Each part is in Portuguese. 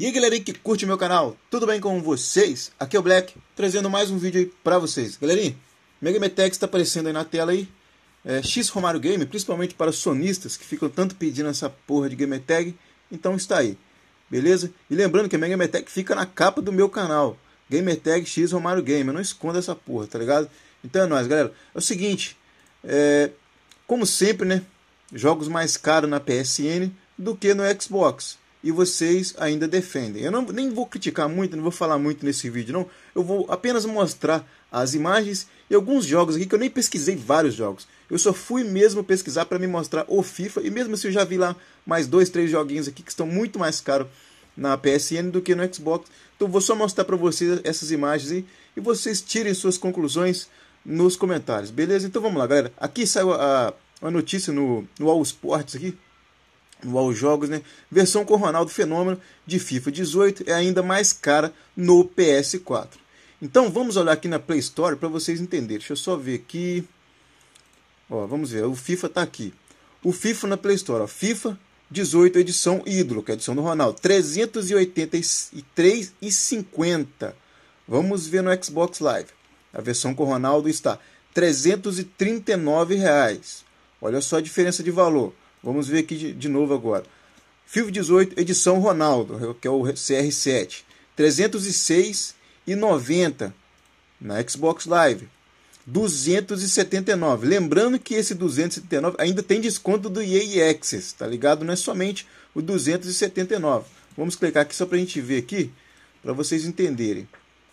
E aí galerinha que curte o meu canal, tudo bem com vocês? Aqui é o Black, trazendo mais um vídeo aí pra vocês. Galerinha, Mega Metex tá aparecendo aí na tela aí, é, X Romário Game, principalmente para sonistas que ficam tanto pedindo essa porra de Game Tag, então está aí, beleza? E lembrando que a Mega Metag fica na capa do meu canal, Game Tag X Romário Game, eu não esconda essa porra, tá ligado? Então é nóis, galera. É o seguinte, é, como sempre, né, jogos mais caros na PSN do que no Xbox e vocês ainda defendem. Eu não, nem vou criticar muito, não vou falar muito nesse vídeo, não. Eu vou apenas mostrar as imagens e alguns jogos aqui que eu nem pesquisei vários jogos. Eu só fui mesmo pesquisar para me mostrar o FIFA e mesmo se assim eu já vi lá mais dois, três joguinhos aqui que estão muito mais caros na PSN do que no Xbox. Então vou só mostrar para vocês essas imagens aí, e vocês tirem suas conclusões nos comentários, beleza? Então vamos lá, galera. Aqui saiu a, a notícia no, no All Sports aqui aos jogos, né? Versão com Ronaldo Fenômeno de FIFA 18 é ainda mais cara no PS4. Então vamos olhar aqui na Play Store para vocês entenderem. Deixa eu só ver aqui. Ó, vamos ver, o FIFA está aqui. O FIFA na Play Store, ó, FIFA 18 edição ídolo, que é a edição do Ronaldo, 383,50. Vamos ver no Xbox Live. A versão com o Ronaldo está R$ 339. Reais. Olha só a diferença de valor. Vamos ver aqui de, de novo agora. FIV 18, edição Ronaldo, que é o CR7. 306 e 90 na Xbox Live. 279. Lembrando que esse 279 ainda tem desconto do EA Access, tá ligado? Não é somente o 279. Vamos clicar aqui só para a gente ver aqui, para vocês entenderem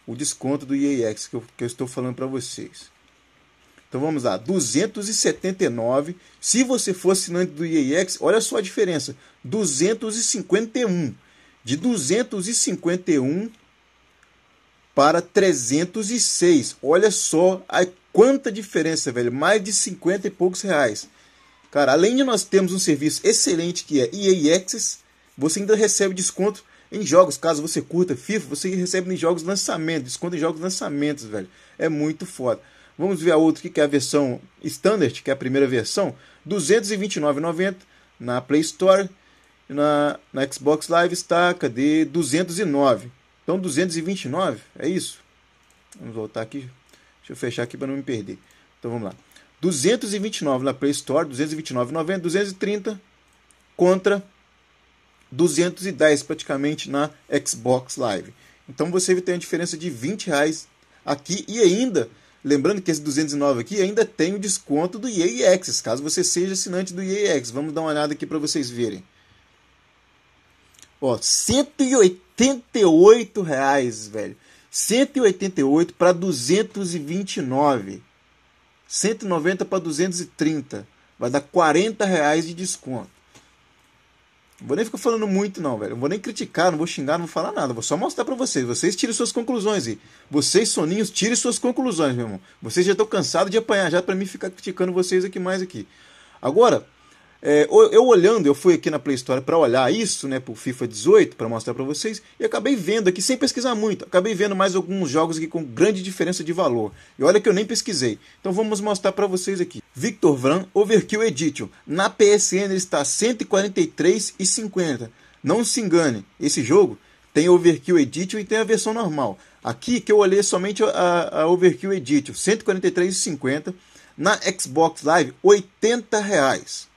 o desconto do EA Access que eu, que eu estou falando para vocês. Então vamos lá, 279. Se você for assinante do IEX, olha só a diferença: 251. De 251 para 306. Olha só a quanta diferença, velho. Mais de 50 e poucos reais. Cara, além de nós termos um serviço excelente que é EA você ainda recebe desconto em jogos. Caso você curta FIFA, você recebe em jogos lançamentos, desconto em jogos lançamentos, velho. É muito foda. Vamos ver a outra aqui, que é a versão standard, que é a primeira versão, 229,90 na Play Store. Na, na Xbox Live está, cadê? 209. Então 229, é isso? Vamos voltar aqui. Deixa eu fechar aqui para não me perder. Então vamos lá. 229 na Play Store, 229,90, 230 contra 210 praticamente na Xbox Live. Então você tem a diferença de 20 reais aqui e ainda Lembrando que esse 209 aqui ainda tem o desconto do EA caso você seja assinante do EA Vamos dar uma olhada aqui para vocês verem. Ó, 188 reais, velho. 188 para 229. 190 para 230. Vai dar 40 reais de desconto vou nem ficar falando muito, não, velho. Não vou nem criticar, não vou xingar, não vou falar nada. Vou só mostrar para vocês. Vocês tirem suas conclusões aí. Vocês, soninhos, tirem suas conclusões, meu irmão. Vocês já estão cansados de apanhar já para mim ficar criticando vocês aqui mais aqui. Agora, é, eu olhando, eu fui aqui na Play Store para olhar isso, né, pro FIFA 18, para mostrar para vocês, e acabei vendo aqui, sem pesquisar muito, acabei vendo mais alguns jogos aqui com grande diferença de valor. E olha que eu nem pesquisei. Então vamos mostrar para vocês aqui. Victor Vran Overkill Edition. Na PSN ele está 143,50. Não se engane, esse jogo tem Overkill Edition e tem a versão normal. Aqui que eu olhei somente a, a Overkill Edition, 143,50. Na Xbox Live, 80 reais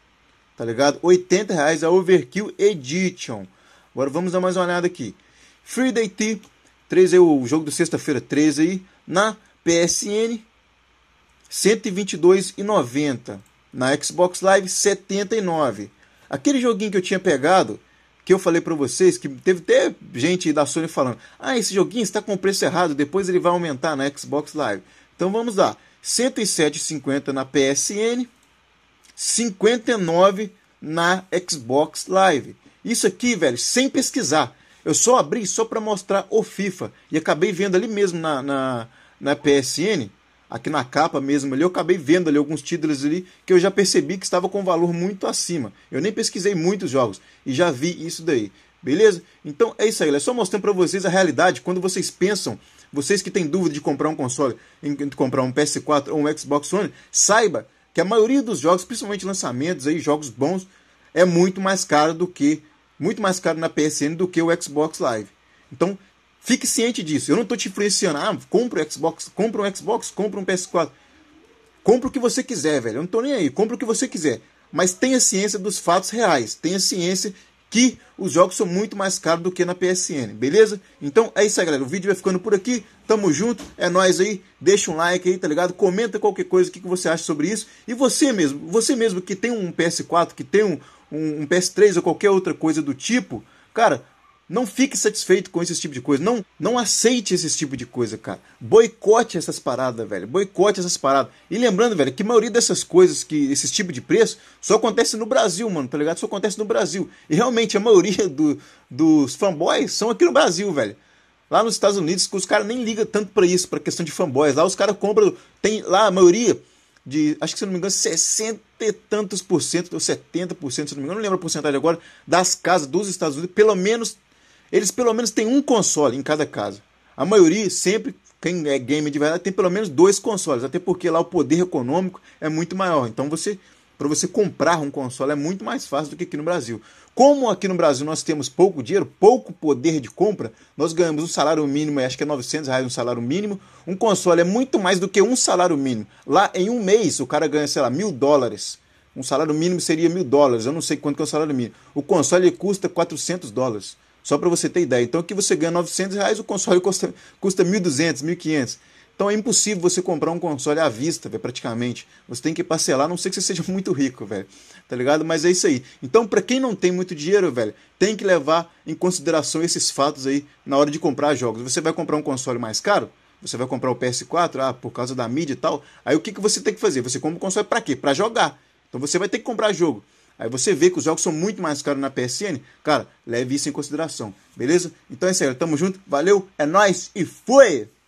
tá ligado? 80 reais a Overkill Edition. Agora vamos dar mais uma olhada aqui. Free Day T, 3 aí, o jogo do sexta-feira 13 aí, na PSN, 122,90. Na Xbox Live, 79. Aquele joguinho que eu tinha pegado, que eu falei para vocês, que teve até gente da Sony falando: ah, esse joguinho está com preço errado, depois ele vai aumentar na Xbox Live. Então vamos lá: 107,50 na PSN, 59 na Xbox Live. Isso aqui, velho, sem pesquisar. Eu só abri só para mostrar o FIFA e acabei vendo ali mesmo na, na, na PSN, aqui na capa mesmo ali, eu acabei vendo ali alguns títulos ali que eu já percebi que estava com valor muito acima. Eu nem pesquisei muitos jogos e já vi isso daí. Beleza? Então é isso aí, é só mostrando para vocês a realidade quando vocês pensam vocês que têm dúvida de comprar um console, de comprar um PS4 ou um Xbox One, saiba que a maioria dos jogos, principalmente lançamentos aí, jogos bons, é muito mais caro do que muito mais caro na PSN do que o Xbox Live. Então, fique ciente disso. Eu não estou te influenciando, ah, compra o Xbox, compra um Xbox, compra um PS4. Compra o que você quiser, velho. Eu não estou nem aí, compra o que você quiser. Mas tenha ciência dos fatos reais, tenha ciência que os jogos são muito mais caros do que na PSN, beleza? Então é isso aí, galera. O vídeo vai ficando por aqui. Tamo junto, é nós aí. Deixa um like aí, tá ligado? Comenta qualquer coisa, o que, que você acha sobre isso. E você mesmo, você mesmo que tem um PS4, que tem um, um, um PS3 ou qualquer outra coisa do tipo, cara, não fique satisfeito com esse tipo de coisa. Não, não aceite esse tipo de coisa, cara. Boicote essas paradas, velho. Boicote essas paradas. E lembrando, velho, que a maioria dessas coisas, que esse tipo de preço, só acontece no Brasil, mano, tá ligado? Só acontece no Brasil. E realmente a maioria do, dos fanboys são aqui no Brasil, velho. Lá nos Estados Unidos, que os caras nem ligam tanto para isso, pra questão de fanboys. Lá os caras compram. Tem lá a maioria de, acho que se não me engano, 60 e tantos por cento, ou 70 por cento, se não me engano, não lembro a porcentagem agora, das casas dos Estados Unidos, pelo menos eles pelo menos têm um console em cada casa. A maioria sempre quem é gamer de verdade tem pelo menos dois consoles, até porque lá o poder econômico é muito maior. Então você para você comprar um console é muito mais fácil do que aqui no Brasil. Como aqui no Brasil nós temos pouco dinheiro, pouco poder de compra, nós ganhamos um salário mínimo, acho que é 900 reais um salário mínimo. Um console é muito mais do que um salário mínimo. Lá em um mês o cara ganha, sei lá, mil dólares. Um salário mínimo seria mil dólares, eu não sei quanto que é o salário mínimo. O console custa 400 dólares. Só para você ter ideia. Então aqui você ganha 900 reais, o console custa, custa 1.200, 1.500. Então é impossível você comprar um console à vista, véio, praticamente. Você tem que parcelar, a não ser que você seja muito rico, velho. Tá ligado? Mas é isso aí. Então, para quem não tem muito dinheiro, velho, tem que levar em consideração esses fatos aí na hora de comprar jogos. Você vai comprar um console mais caro? Você vai comprar o PS4, ah, por causa da mídia e tal. Aí o que, que você tem que fazer? Você compra o console para quê? Para jogar. Então você vai ter que comprar jogo. Aí você vê que os jogos são muito mais caros na PSN. Cara, leve isso em consideração, beleza? Então é isso aí, tamo junto, valeu, é nóis e fui!